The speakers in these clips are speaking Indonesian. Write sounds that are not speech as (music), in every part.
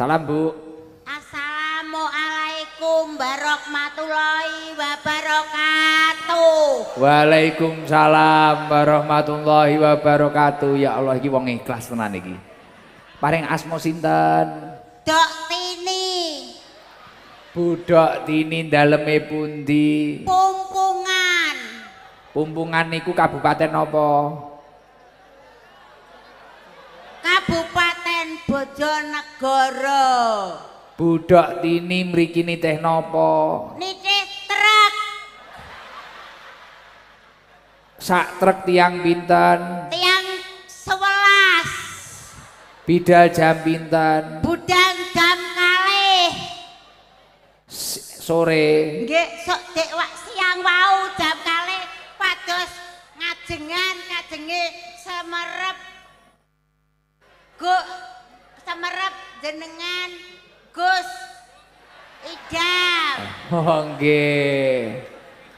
Salam Bu. Assalamualaikum warahmatullahi wabarakatuh. Waalaikumsalam warahmatullahi wabarakatuh. Ya Allah iki wong ikhlas tenan iki. Paring asmo sinten? Dok Tini. Bu Tini daleme pundi? Pumpungan. Pumpungan niku kabupaten apa? Bojonegoro. Budak tini mrikini teh nopo? Niki truk. Sak truk tiang pintan Tiang 11. Pidal jam pintan Budang jam kalih. Sore. Nggih, sok dek wak siang wau jam kalih padus ngajengan ngajenge semerep. Kok semerep jenengan Gus Idam. Oh nggih.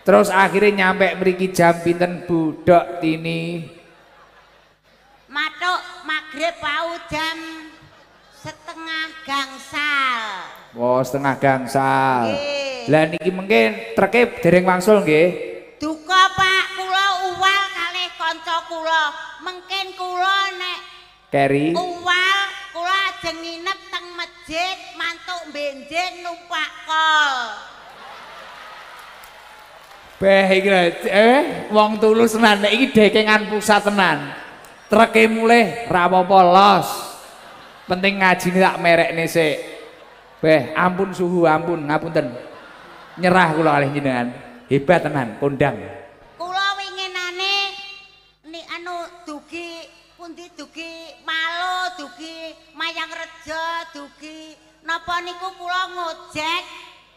Terus akhirnya nyampe mriki jam pinten budak tini? Matuk maghrib pau jam setengah gangsal. wow, oh, setengah gangsal. Lah niki mungkin terkep dereng wangsul nggih. Duka Pak, kula uwal kalih kanca kula. Mungkin kula nek Keri. Uwal lajeng nginep teng masjid mantuk benjing numpak kol Beh iki eh wong tulus tenan nek iki dekengan pusat tenan treke mulih ra apa los penting ngaji tak merek nih sih beh ampun suhu ampun ngapunten nyerah kula alih jenengan hebat tenan kondang dugi Malo, dugi Mayang Rejo, dugi napa niku kula ngojek,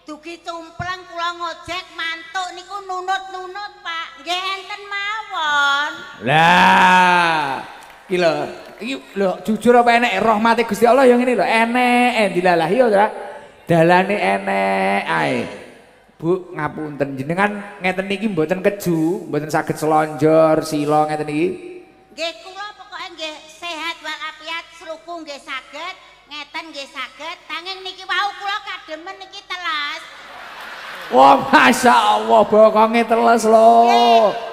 dugi cumpleng kula ngojek mantuk niku nunut-nunut, Pak. Nggih enten mawon. Lah, iki lho, iki lho jujur apa enek rahmate Gusti Allah yang ini lho, enek eh, dilalah yo, ya, Dra. Dalane enek ae. Bu ngapunten jenengan ngeten niki mboten keju, mboten saged selonjor, sila ngeten niki. Nggih kula nggih saged, ngeten nggih saged, tanging niki wau kula kademen niki telas. Wah, wow, Masya Allah, bokonge Telas, lho.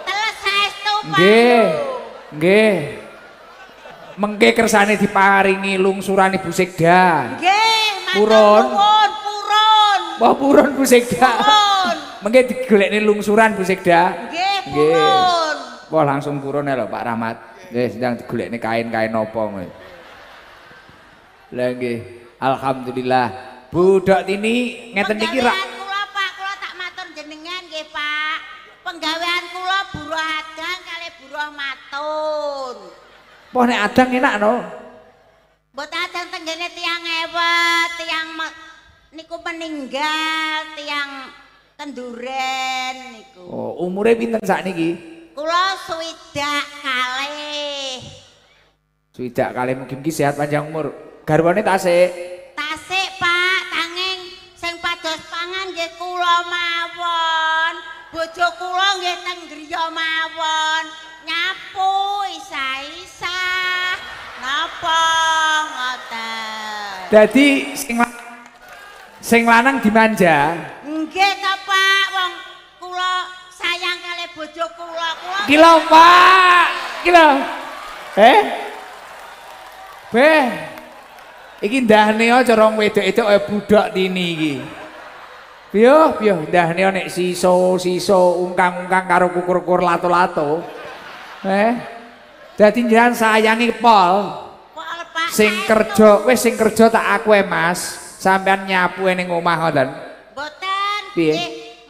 Teles saestu, Pak. Nggih. Nggih. Mengke kersane diparingi lungsuran Ibu Sekda. Nggih, purun. Purun, Wah, purun Bu Sekda. Purun. Mengke digolekne lungsuran Bu Sekda. Nggih, purun. Wah, langsung purun lho Pak Rahmat. Nggih, sedang digolekne kain-kain opong. ngono lagi alhamdulillah budak ini ngeten niki rak kula Pak kula tak matur jenengan nggih Pak penggawean kula buruh adang kali buruh matun Poh nek adang enak no buat adang tenggene tiang ewet tiang niku meninggal tiang kenduren niku Oh umure pinten sakniki Kula swidak kalih Swidak kalih mungkin sehat panjang umur Garwane tasik. Tasik, Pak. Tanging sing pados pangan nggih kula mawon. Bojo kula nggih teng griya mawon. Nyapu isa-isa. Napa ngoten? Dadi sing sing lanang dimanja. Nggih ta, Pak. Wong kula sayang kali bojo kula. Kula Pak. Ki Eh? Beh. Iki ndah neo cara wedok itu kaya budak dini iki. Piyo, piyo, ndah neo nek siso, siso, ungkang-ungkang karo kukur-kukur lato-lato. Eh, jadi jangan sayangi Pol. Sing kerja, wes sing kerja tak aku eh, mas. Sampean nyapu ning omah ngoten. Mboten. Piye?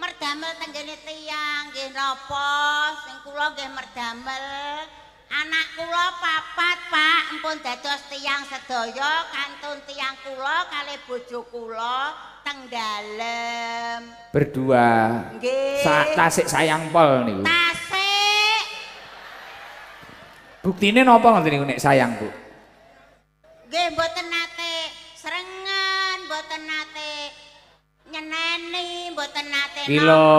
Merdamel tenggene tiyang nggih napa? Sing kula nggih merdamel anak kula papa sampun dados tiang sedaya kantun tiang kula kali bojo kula teng dalem. Berdua. Sa tasik sayang pol bu Tasik. ini nopo nanti nih nek sayang, Bu? gih mboten nate serengan mboten nate nyeneni, mboten nate Kilo.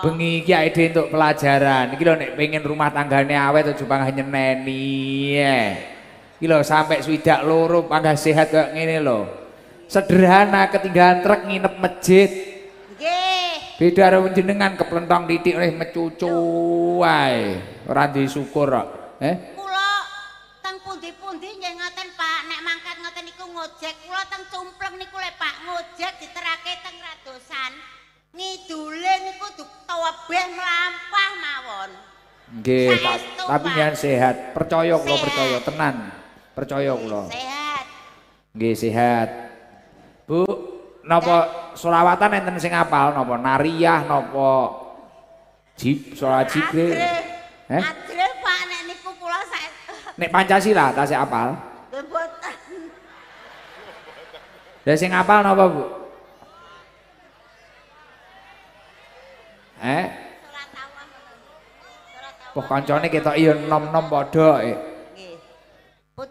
Bengi iki ide untuk pelajaran. Iki lho nek pengen rumah tanggane awet aja pangah nyeneni. Yeah. Iki lho sampai swidak loro panggah sehat kayak ngene lho. Sederhana ketinggalan truk nginep masjid. Nggih. Beda karo jenengan keplentong titik oleh mecucu wae. Ora syukur kok. Eh? Kula teng pundi-pundi nggih ngoten Pak, nek mangkat ngoten niku ngojek. Kula teng cumpleng niku le Pak ngojek diterake teng radosan. Ngidule niku tawabeh melampah mawon. Nggih, tapi nyen sehat. Percaya kula percaya tenan. Percaya kula. Sehat. Nggih sehat. Bu, napa selawatan enten sing apal napa nariyah napa jib salat jikre? Eh? Adre Pak nek niku kula sak Nek Pancasila ta sik apal? Ya sing apal napa, Bu? Eh? Surat Allah. Surat Allah. kancane ketok iya nom-nom padha. Eh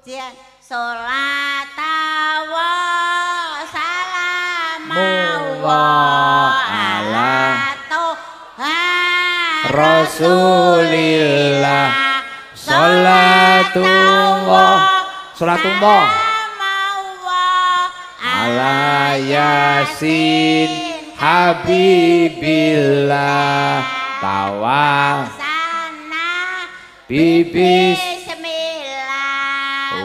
dia sholat tawa ala Tuhan Rasulillah sholatullah sholatullah ala yasin habibillah tawa sana bibis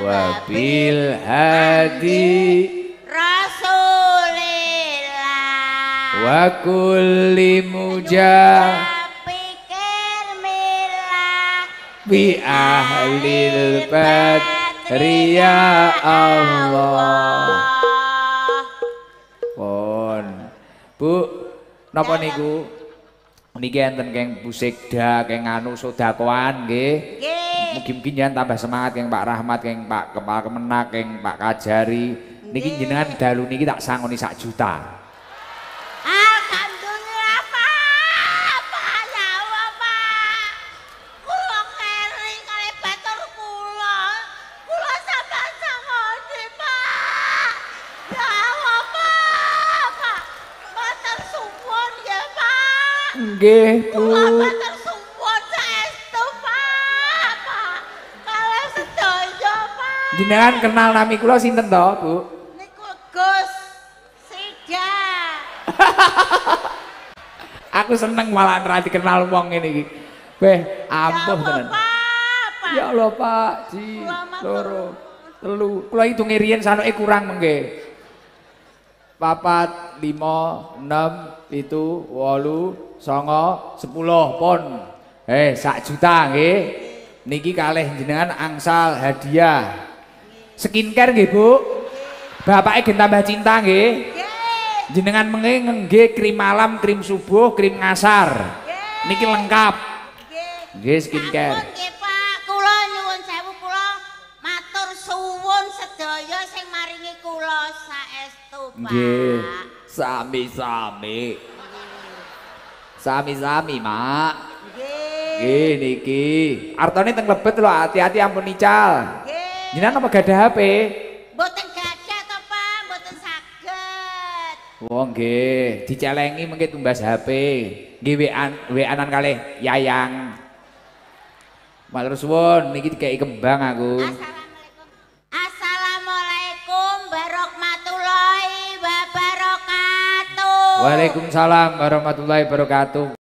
wabil hadi rasulillah wa kulli mujah bi ahlil badriya Allah Pon, Bu napa niku niki enten keng busik da keng anu sodakoan nggih nggih mungkin jangan tambah semangat keng Pak Rahmat, keng Pak Kepala Kemenak, keng Pak Kajari. Niki jenengan dalu niki tak sangoni sak juta. Alhamdulillah Pak, Pak Jenengan kenal nami kula sinten to, Bu? Niku Gus Sida. (laughs) Aku seneng malah ora dikenal wong ngene iki. Weh, ampuh ya tenan. Ya Allah, Pak. Ji, loro, telu. Kula hitung riyen sanoke kurang mengge. Papat, lima, enam, itu, walu, songo, sepuluh pon. Eh, sak juta nggih. Niki kalah jenengan angsal hadiah. Skincare nggih, Bu? Bapaknya gen tambah cinta nggih. Jenengan mengeng nggih krim malam, krim subuh, krim ngasar. Niki lengkap. Nggih, skincare. Nggih, Pak. Kula nyuwun maringi saestu, Sami-sami. Sami-sami, Mak. Nggih. Nggih niki. Artone teng lebet lho, hati-hati ampun ical. Jenengan apa gadah HP? Mboten gadah to, Pak, mboten saged. Wong nggih, dicelengi mengke tumbas HP. Nggih WA-an WA-an kalih Yayang. Matur suwun, niki dikeki kembang aku. Assalamualaikum. Assalamualaikum warahmatullahi wabarakatuh. Waalaikumsalam warahmatullahi wabarakatuh.